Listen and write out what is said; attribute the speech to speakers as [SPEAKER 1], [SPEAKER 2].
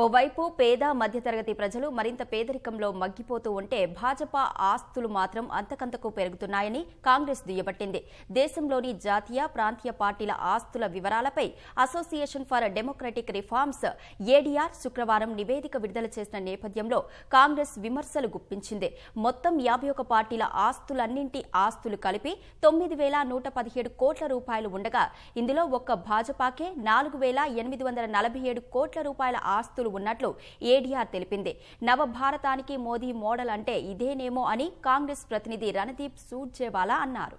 [SPEAKER 1] ఓవైపు పేద మధ్యతరగతి ప్రజలు మరింత పేదరికంలో మగ్గిపోతూ ఉంటే భాజపా ఆస్తులు మాత్రం అంతకంతకు పెరుగుతున్నాయని కాంగ్రెస్ దుయ్యబట్టింది దేశంలోని జాతీయ ప్రాంతీయ పార్టీల ఆస్తుల వివరాలపై Association for Democratic Reforms ADR శుక్రవారం నివేదిక విడుదల చేసిన నేపథ్యంలో కాంగ్రెస్ విమర్శలు గుప్పించింది మొత్తం యాభై పార్టీల ఆస్తులన్నింటి ఆస్తులు కలిపి తొమ్మిది వేల నూట పదిహేడు కోట్ల రూపాయలు ఉండగా ఇందులో ఒక్క భాజపాకే నాలుగు వేల ఎనిమిది వందల నలభై ఏడు కోట్ల రూపాయల ఆస్తులు ఆసక్తులు ఉన్నట్లు ఏడీఆర్ తెలిపింది నవభారతానికి మోదీ మోడల్ అంటే ఇదేనేమో అని కాంగ్రెస్ ప్రతినిధి రణదీప్ సూర్జేవాలా అన్నారు